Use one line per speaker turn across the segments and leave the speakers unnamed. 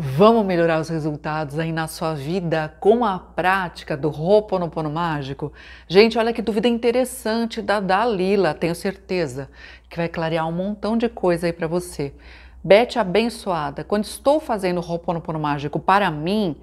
Vamos melhorar os resultados aí na sua vida com a prática do Roponopono Mágico? Gente, olha que dúvida interessante da Dalila, tenho certeza que vai clarear um montão de coisa aí para você. Bete abençoada, quando estou fazendo o Roponopono Mágico para mim,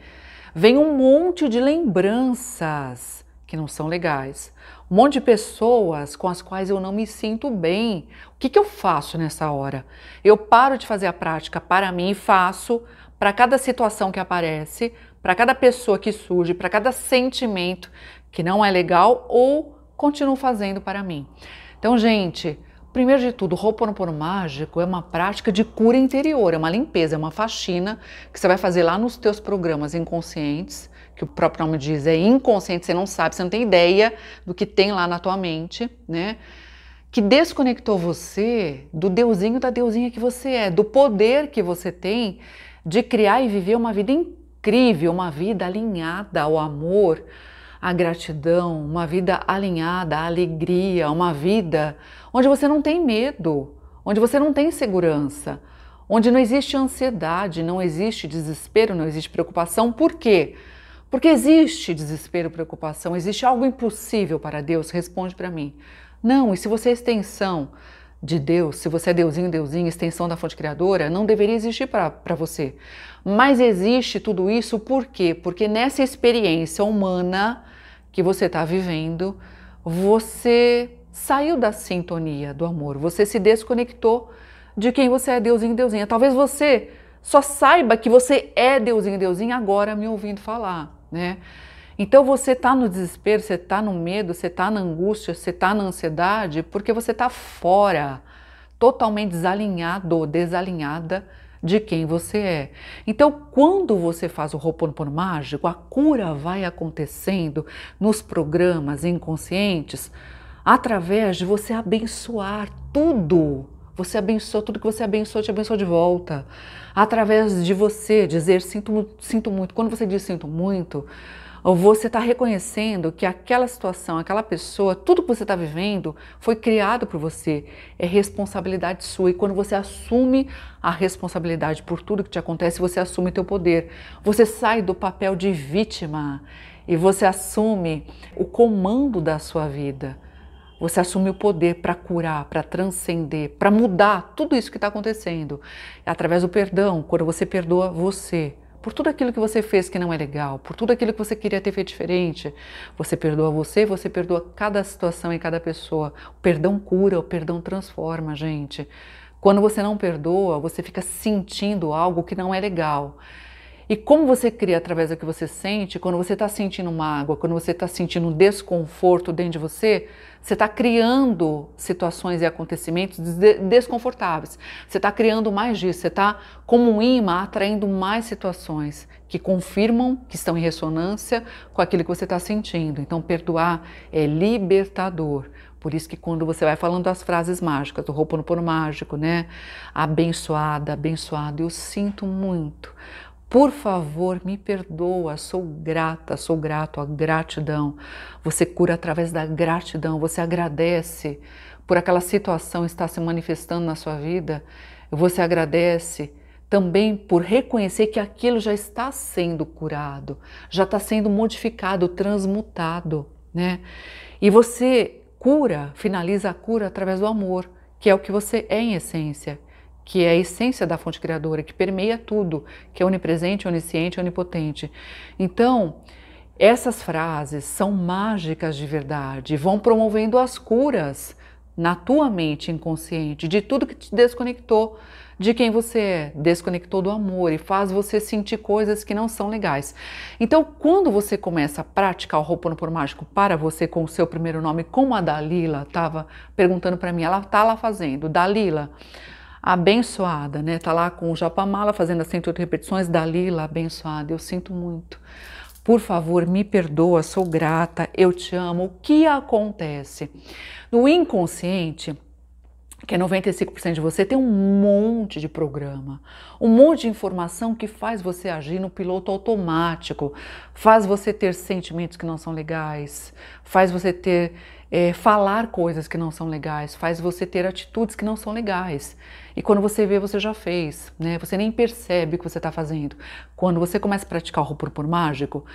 vem um monte de lembranças que não são legais. Um monte de pessoas com as quais eu não me sinto bem. O que, que eu faço nessa hora? Eu paro de fazer a prática para mim e faço para cada situação que aparece, para cada pessoa que surge, para cada sentimento que não é legal ou continuo fazendo para mim. Então, gente, primeiro de tudo, Ho'oponopono mágico é uma prática de cura interior, é uma limpeza, é uma faxina que você vai fazer lá nos teus programas inconscientes, que o próprio nome diz, é inconsciente, você não sabe, você não tem ideia do que tem lá na tua mente, né? que desconectou você do deusinho da deusinha que você é, do poder que você tem de criar e viver uma vida incrível, uma vida alinhada ao amor, à gratidão, uma vida alinhada à alegria, uma vida onde você não tem medo, onde você não tem segurança, onde não existe ansiedade, não existe desespero, não existe preocupação. Por quê? Porque existe desespero, preocupação, existe algo impossível para Deus, responde para mim. Não, e se você é extensão de Deus, se você é deusinho, deusinho, extensão da fonte criadora, não deveria existir para você. Mas existe tudo isso por quê? Porque nessa experiência humana que você está vivendo, você saiu da sintonia do amor, você se desconectou de quem você é deusinho, deusinha. Talvez você só saiba que você é deusinho, deusinha agora me ouvindo falar, né? Então você está no desespero, você está no medo, você está na angústia, você está na ansiedade, porque você está fora, totalmente desalinhado, desalinhada de quem você é. Então, quando você faz o Ho'oponopono mágico, a cura vai acontecendo nos programas inconscientes através de você abençoar tudo. Você abençoa tudo que você abençoa, te abençoa de volta. Através de você dizer sinto, sinto muito. Quando você diz sinto muito, você está reconhecendo que aquela situação, aquela pessoa, tudo que você está vivendo foi criado por você, é responsabilidade sua. E quando você assume a responsabilidade por tudo que te acontece, você assume teu poder. Você sai do papel de vítima e você assume o comando da sua vida. Você assume o poder para curar, para transcender, para mudar tudo isso que está acontecendo. É através do perdão, quando você perdoa você, por tudo aquilo que você fez que não é legal, por tudo aquilo que você queria ter feito diferente. Você perdoa você, você perdoa cada situação e cada pessoa. O perdão cura, o perdão transforma, gente. Quando você não perdoa, você fica sentindo algo que não é legal. E como você cria através do que você sente, quando você está sentindo mágoa, quando você está sentindo um desconforto dentro de você, você está criando situações e acontecimentos desconfortáveis. Você está criando mais disso, você está, como um imã, atraindo mais situações que confirmam, que estão em ressonância com aquilo que você está sentindo. Então, perdoar é libertador. Por isso que quando você vai falando as frases mágicas, do Ho'oponopono mágico, né? Abençoada, abençoado, eu sinto muito. Por favor, me perdoa, sou grata, sou grato à gratidão. Você cura através da gratidão, você agradece por aquela situação estar se manifestando na sua vida, você agradece também por reconhecer que aquilo já está sendo curado, já está sendo modificado, transmutado, né? E você cura, finaliza a cura através do amor, que é o que você é em essência que é a essência da fonte criadora, que permeia tudo, que é onipresente, onisciente, onipotente. Então, essas frases são mágicas de verdade, vão promovendo as curas na tua mente inconsciente de tudo que te desconectou de quem você é, desconectou do amor e faz você sentir coisas que não são legais. Então, quando você começa a praticar o Ho'oponopono mágico para você com o seu primeiro nome, como a Dalila estava perguntando para mim, ela tá lá fazendo, Dalila, abençoada, né? Tá lá com o Japamala fazendo as 108 repetições, Dalila, abençoada, eu sinto muito. Por favor, me perdoa, sou grata, eu te amo. O que acontece? No inconsciente, que é 95% de você, tem um monte de programa, um monte de informação que faz você agir no piloto automático, faz você ter sentimentos que não são legais, faz você ter é, falar coisas que não são legais, faz você ter atitudes que não são legais. E quando você vê, você já fez, né? Você nem percebe o que você está fazendo. Quando você começa a praticar o por mágico,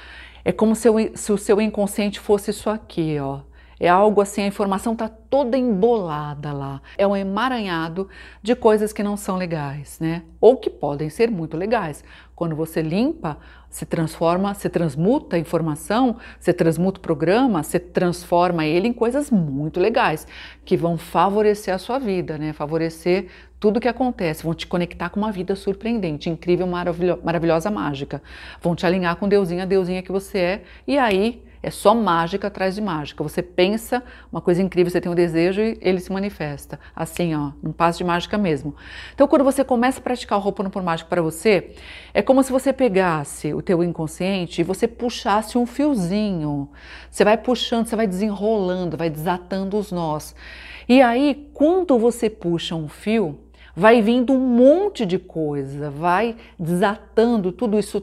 é como se se o seu inconsciente fosse isso aqui, ó. É algo assim, a informação está toda embolada lá. É um emaranhado de coisas que não são legais, né? Ou que podem ser muito legais. Quando você limpa, se transforma, se transmuta a informação, se transmuta o programa, se transforma ele em coisas muito legais, que vão favorecer a sua vida, né? Favorecer tudo o que acontece, vão te conectar com uma vida surpreendente, incrível, maravilhosa, mágica. Vão te alinhar com deusinha, deusinha que você é, e aí é só mágica atrás de mágica. Você pensa uma coisa incrível, você tem um desejo e ele se manifesta. Assim, ó, um passo de mágica mesmo. Então, quando você começa a praticar o no por mágico para você, é como se você pegasse o teu inconsciente e você puxasse um fiozinho. Você vai puxando, você vai desenrolando, vai desatando os nós. E aí, quando você puxa um fio, vai vindo um monte de coisa, vai desatando tudo isso,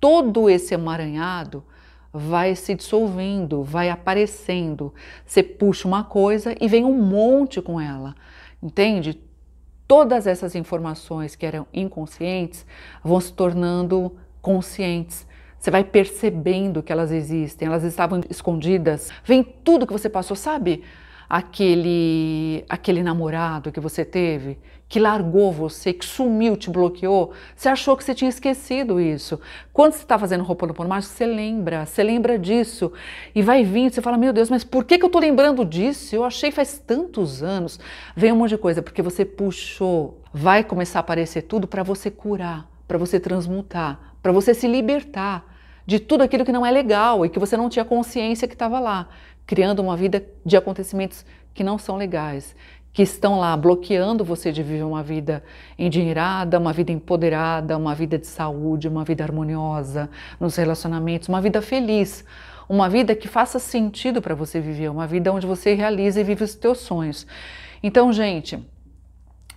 todo esse emaranhado vai se dissolvendo, vai aparecendo. Você puxa uma coisa e vem um monte com ela, entende? Todas essas informações que eram inconscientes vão se tornando conscientes. Você vai percebendo que elas existem, elas estavam escondidas. Vem tudo que você passou, sabe? aquele, aquele namorado que você teve, que largou você, que sumiu, te bloqueou, você achou que você tinha esquecido isso. Quando você está fazendo roupa no mais você lembra, você lembra disso. E vai vindo, você fala, meu Deus, mas por que, que eu estou lembrando disso? Eu achei faz tantos anos. Vem um monte de coisa, porque você puxou. Vai começar a aparecer tudo para você curar, para você transmutar, para você se libertar de tudo aquilo que não é legal e que você não tinha consciência que estava lá criando uma vida de acontecimentos que não são legais, que estão lá bloqueando você de viver uma vida endinheirada, uma vida empoderada, uma vida de saúde, uma vida harmoniosa nos relacionamentos, uma vida feliz, uma vida que faça sentido para você viver, uma vida onde você realiza e vive os teus sonhos. Então, gente,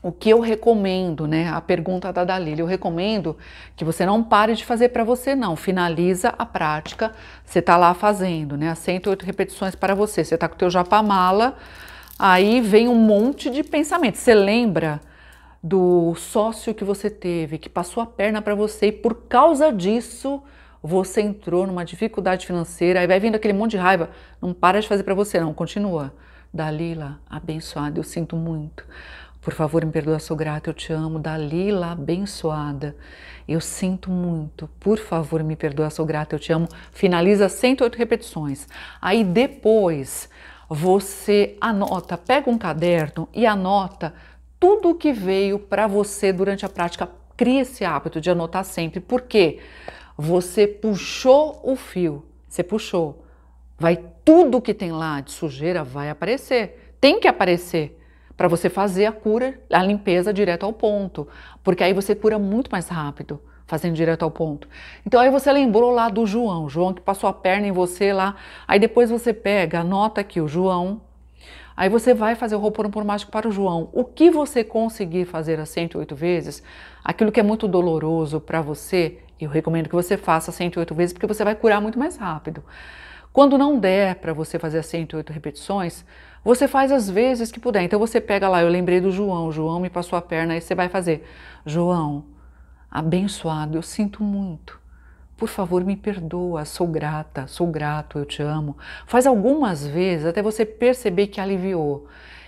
o que eu recomendo, né? A pergunta da Dalila, eu recomendo que você não pare de fazer para você, não. Finaliza a prática, você tá lá fazendo, né? As 108 repetições para você. Você tá com o teu japamala, aí vem um monte de pensamento. Você lembra do sócio que você teve, que passou a perna para você e por causa disso você entrou numa dificuldade financeira, aí vai vindo aquele monte de raiva. Não para de fazer para você, não. Continua. Dalila, abençoada, eu sinto muito por favor, me perdoa, sou grata, eu te amo. Dalila abençoada. Eu sinto muito. Por favor, me perdoa, sou grata, eu te amo. Finaliza 108 repetições. Aí depois você anota, pega um caderno e anota tudo o que veio para você durante a prática. Crie esse hábito de anotar sempre, porque você puxou o fio, você puxou. Vai tudo que tem lá de sujeira vai aparecer. Tem que aparecer para você fazer a cura, a limpeza direto ao ponto, porque aí você cura muito mais rápido fazendo direto ao ponto. Então aí você lembrou lá do João, João que passou a perna em você lá. Aí depois você pega, anota aqui o João. Aí você vai fazer o Ho'oponopono mágico para o João. O que você conseguir fazer as 108 vezes, aquilo que é muito doloroso para você, eu recomendo que você faça 108 vezes porque você vai curar muito mais rápido. Quando não der para você fazer as 108 repetições, você faz as vezes que puder. Então você pega lá, eu lembrei do João, João me passou a perna, aí você vai fazer. João, abençoado, eu sinto muito. Por favor, me perdoa, sou grata, sou grato, eu te amo. Faz algumas vezes até você perceber que aliviou.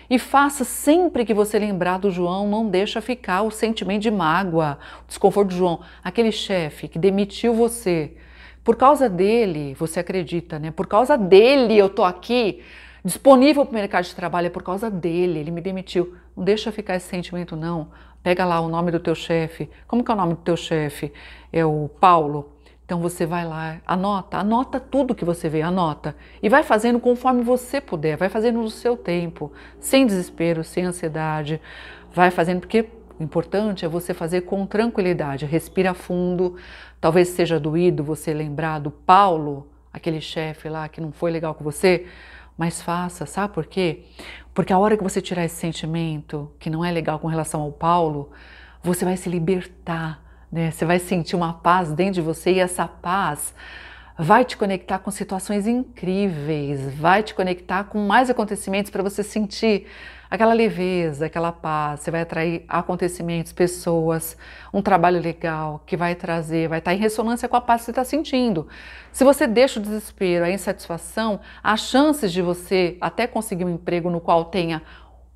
E faça sempre que você lembrar do João, não deixa ficar o sentimento de mágoa, o desconforto do João, aquele chefe que demitiu você. Por causa dele, você acredita, né? Por causa dele eu tô aqui disponível para o mercado de trabalho é por causa dele, ele me demitiu. Não deixa ficar esse sentimento, não. Pega lá o nome do teu chefe. Como que é o nome do teu chefe? É o Paulo. Então você vai lá, anota, anota tudo que você vê, anota. E vai fazendo conforme você puder, vai fazendo no seu tempo, sem desespero, sem ansiedade. Vai fazendo, porque o importante é você fazer com tranquilidade. Respira fundo, talvez seja doído você lembrar do Paulo, aquele chefe lá que não foi legal com você mas faça, sabe por quê? Porque a hora que você tirar esse sentimento que não é legal com relação ao Paulo, você vai se libertar, né? Você vai sentir uma paz dentro de você e essa paz vai te conectar com situações incríveis, vai te conectar com mais acontecimentos para você sentir aquela leveza, aquela paz, você vai atrair acontecimentos, pessoas, um trabalho legal que vai trazer, vai estar em ressonância com a paz que você está sentindo. Se você deixa o desespero, a insatisfação, as chances de você até conseguir um emprego no qual tenha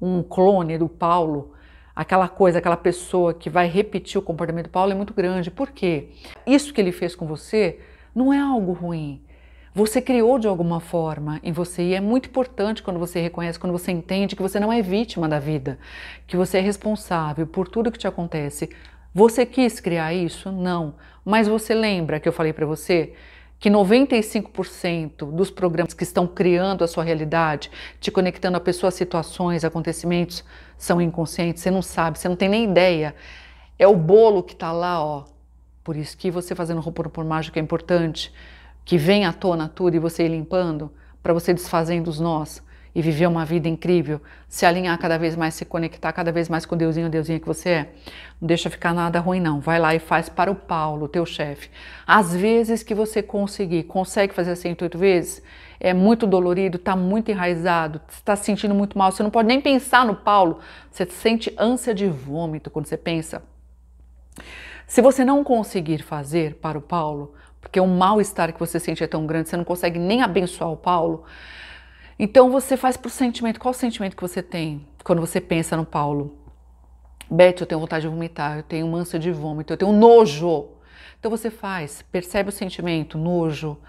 um clone do Paulo, aquela coisa, aquela pessoa que vai repetir o comportamento do Paulo é muito grande. Por quê? Isso que ele fez com você não é algo ruim você criou de alguma forma em você e é muito importante quando você reconhece, quando você entende que você não é vítima da vida, que você é responsável por tudo que te acontece. Você quis criar isso? Não. Mas você lembra que eu falei para você que 95% dos programas que estão criando a sua realidade, te conectando a pessoas, situações, acontecimentos, são inconscientes, você não sabe, você não tem nem ideia. É o bolo que está lá, ó. Por isso que você fazendo roupa por mágico é importante que vem à tona tudo e você ir limpando, para você desfazendo os nós e viver uma vida incrível, se alinhar cada vez mais, se conectar cada vez mais com Deusinho, Deusinha que você é. Não deixa ficar nada ruim não. Vai lá e faz para o Paulo, teu chefe. Às vezes que você conseguir, consegue fazer 108 vezes, é muito dolorido, está muito enraizado, está se sentindo muito mal, você não pode nem pensar no Paulo, você sente ânsia de vômito quando você pensa. Se você não conseguir fazer para o Paulo, porque o mal-estar que você sente é tão grande, você não consegue nem abençoar o Paulo. Então você faz pro sentimento. Qual o sentimento que você tem quando você pensa no Paulo? Beth, eu tenho vontade de vomitar, eu tenho mancha de vômito, eu tenho nojo. Então você faz, percebe o sentimento, nojo,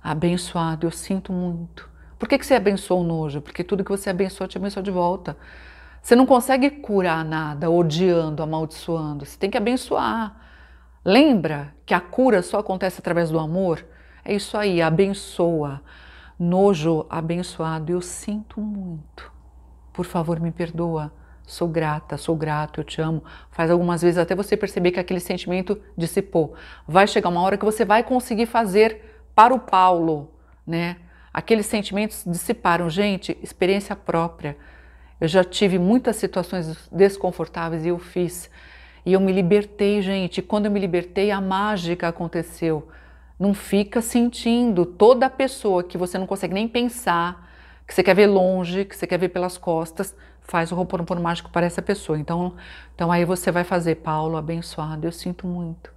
abençoado, eu sinto muito. Por que, que você abençoa o nojo? Porque tudo que você abençoa te abençoa de volta. Você não consegue curar nada odiando, amaldiçoando. Você tem que abençoar. Lembra que a cura só acontece através do amor? É isso aí, abençoa. Nojo abençoado, eu sinto muito. Por favor, me perdoa. Sou grata, sou grato, eu te amo. Faz algumas vezes até você perceber que aquele sentimento dissipou. Vai chegar uma hora que você vai conseguir fazer para o Paulo, né? Aqueles sentimentos dissiparam. Gente, experiência própria. Eu já tive muitas situações desconfortáveis e eu fiz. E eu me libertei, gente. Quando eu me libertei, a mágica aconteceu. Não fica sentindo toda pessoa que você não consegue nem pensar, que você quer ver longe, que você quer ver pelas costas, faz o Ho'oponopono mágico para essa pessoa. Então, então aí você vai fazer, Paulo, abençoado, eu sinto muito.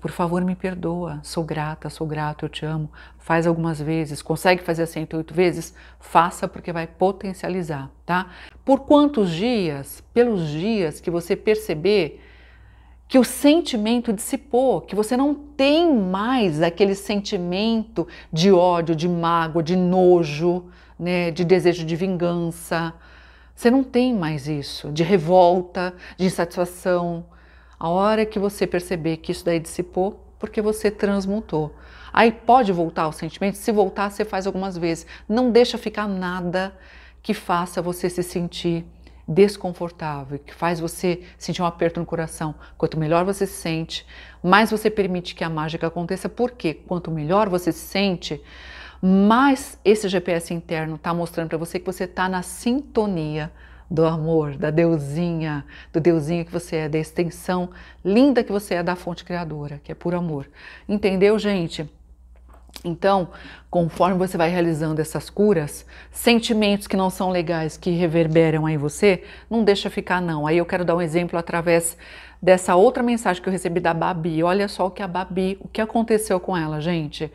Por favor, me perdoa. Sou grata, sou grato, eu te amo. Faz algumas vezes, consegue fazer 108 vezes? Faça porque vai potencializar, tá? Por quantos dias? Pelos dias que você perceber que o sentimento dissipou, que você não tem mais aquele sentimento de ódio, de mágoa, de nojo, né, de desejo de vingança. Você não tem mais isso, de revolta, de insatisfação. A hora que você perceber que isso daí dissipou, porque você transmutou. Aí pode voltar ao sentimento, se voltar, você faz algumas vezes. Não deixa ficar nada que faça você se sentir desconfortável, que faz você sentir um aperto no coração, quanto melhor você se sente, mais você permite que a mágica aconteça, porque quanto melhor você se sente, mais esse GPS interno está mostrando para você que você está na sintonia do amor, da deusinha, do deusinho que você é, da extensão linda que você é da fonte criadora, que é por amor. Entendeu, gente? Então, conforme você vai realizando essas curas, sentimentos que não são legais, que reverberam aí em você, não deixa ficar não. Aí eu quero dar um exemplo através dessa outra mensagem que eu recebi da Babi. Olha só o que a Babi, o que aconteceu com ela, gente.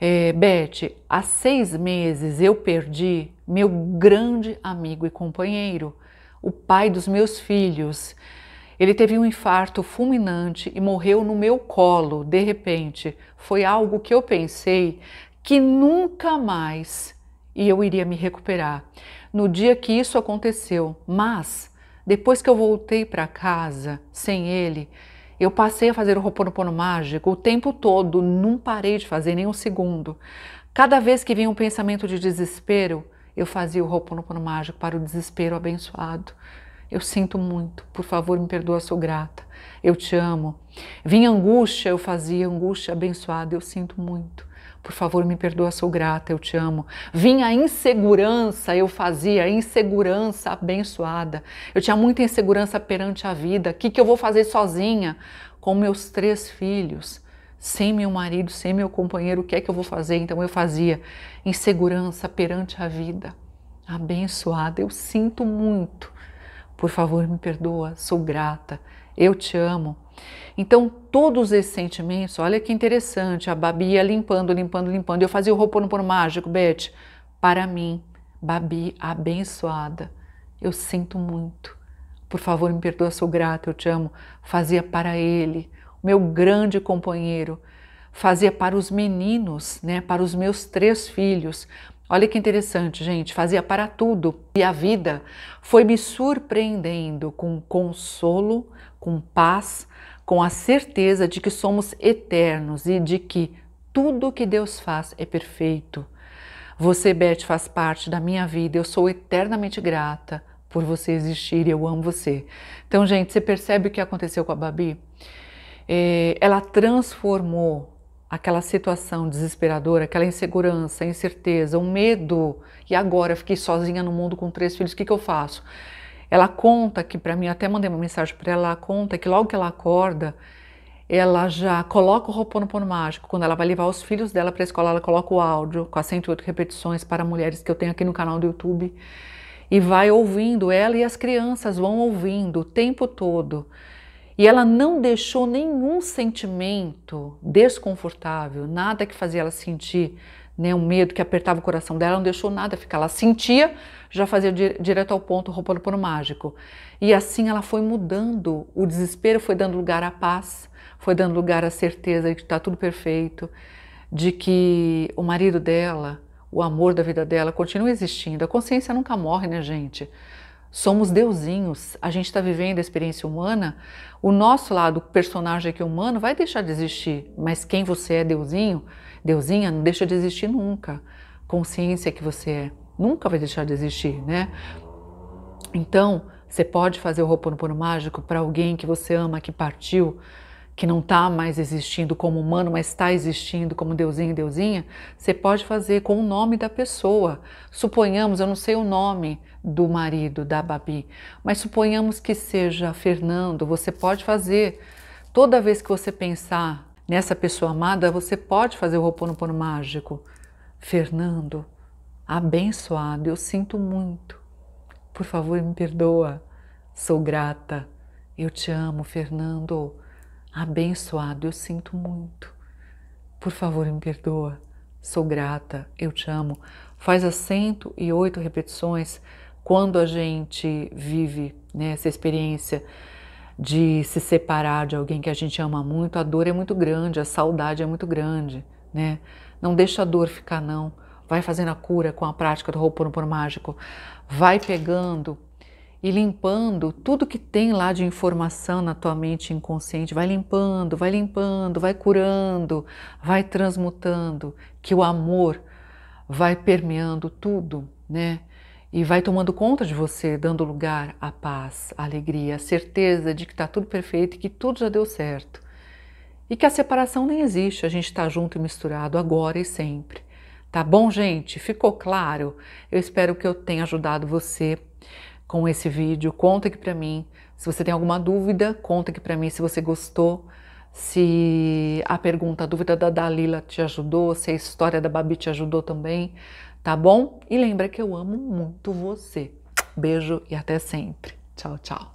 É, Beth, há seis meses eu perdi meu grande amigo e companheiro, o pai dos meus filhos. Ele teve um infarto fulminante e morreu no meu colo, de repente. Foi algo que eu pensei que nunca mais e eu iria me recuperar. No dia que isso aconteceu, mas depois que eu voltei para casa sem ele, eu passei a fazer o Ho'oponopono mágico o tempo todo, não parei de fazer nem um segundo. Cada vez que vinha um pensamento de desespero, eu fazia o Ho'oponopono mágico para o desespero abençoado. Eu sinto muito, por favor, me perdoa, sou grata. Eu te amo. Vinha angústia, eu fazia angústia abençoada, eu sinto muito. Por favor, me perdoa, sou grata, eu te amo. Vinha insegurança, eu fazia insegurança abençoada. Eu tinha muita insegurança perante a vida. O que, que eu vou fazer sozinha com meus três filhos? Sem meu marido, sem meu companheiro, o que é que eu vou fazer? Então eu fazia insegurança perante a vida. Abençoada, eu sinto muito por favor, me perdoa, sou grata, eu te amo. Então, todos esses sentimentos, olha que interessante, a Babi ia limpando, limpando, limpando. Eu fazia o Ho'oponopono mágico, Beth. Para mim, Babi, abençoada, eu sinto muito. Por favor, me perdoa, sou grata, eu te amo. Fazia para ele, meu grande companheiro fazia para os meninos, né, para os meus três filhos. Olha que interessante, gente, fazia para tudo e a vida foi me surpreendendo com consolo, com paz, com a certeza de que somos eternos e de que tudo que Deus faz é perfeito. Você, Beth, faz parte da minha vida, eu sou eternamente grata por você existir e eu amo você. Então, gente, você percebe o que aconteceu com a Babi? É, ela transformou aquela situação desesperadora, aquela insegurança, incerteza, o um medo. E agora eu fiquei sozinha no mundo com três filhos, o que, que eu faço? Ela conta que para mim, até mandei uma mensagem para ela, ela conta que logo que ela acorda, ela já coloca o Roponopono Mágico. Quando ela vai levar os filhos dela para a escola, ela coloca o áudio com as 108 repetições para mulheres que eu tenho aqui no canal do YouTube. E vai ouvindo, ela e as crianças vão ouvindo o tempo todo. E ela não deixou nenhum sentimento desconfortável, nada que fazia ela sentir né, um medo que apertava o coração dela, não deixou nada ficar. Ela sentia, já fazia direto ao ponto, roupando por mágico. E assim ela foi mudando. O desespero foi dando lugar à paz, foi dando lugar à certeza de que está tudo perfeito, de que o marido dela, o amor da vida dela continua existindo. A consciência nunca morre, né, gente? somos deusinhos, a gente está vivendo a experiência humana, o nosso lado, o personagem aqui é humano, vai deixar de existir, mas quem você é, deusinho, deusinha, não deixa de existir nunca. Consciência que você é, nunca vai deixar de existir, né? Então, você pode fazer o Ho'oponopono mágico para alguém que você ama, que partiu, que não está mais existindo como humano, mas está existindo como deusinho e deusinha, você pode fazer com o nome da pessoa. Suponhamos, eu não sei o nome do marido da Babi, mas suponhamos que seja Fernando, você pode fazer. Toda vez que você pensar nessa pessoa amada, você pode fazer o Ho'oponopono mágico. Fernando, abençoado, eu sinto muito. Por favor, me perdoa. Sou grata. Eu te amo, Fernando abençoado, eu sinto muito. Por favor, me perdoa. Sou grata, eu te amo. Faz as 108 repetições quando a gente vive né, essa experiência de se separar de alguém que a gente ama muito, a dor é muito grande, a saudade é muito grande, né? Não deixa a dor ficar não. Vai fazendo a cura com a prática do Ho'oponopono mágico. Vai pegando e limpando tudo que tem lá de informação na tua mente inconsciente. Vai limpando, vai limpando, vai curando, vai transmutando, que o amor vai permeando tudo, né? E vai tomando conta de você, dando lugar à paz, à alegria, à certeza de que está tudo perfeito e que tudo já deu certo. E que a separação nem existe, a gente está junto e misturado agora e sempre. Tá bom, gente? Ficou claro? Eu espero que eu tenha ajudado você com esse vídeo. Conta aqui para mim se você tem alguma dúvida, conta aqui para mim se você gostou, se a pergunta, a dúvida da Dalila te ajudou, se a história da Babi te ajudou também, tá bom? E lembra que eu amo muito você. Beijo e até sempre. Tchau, tchau.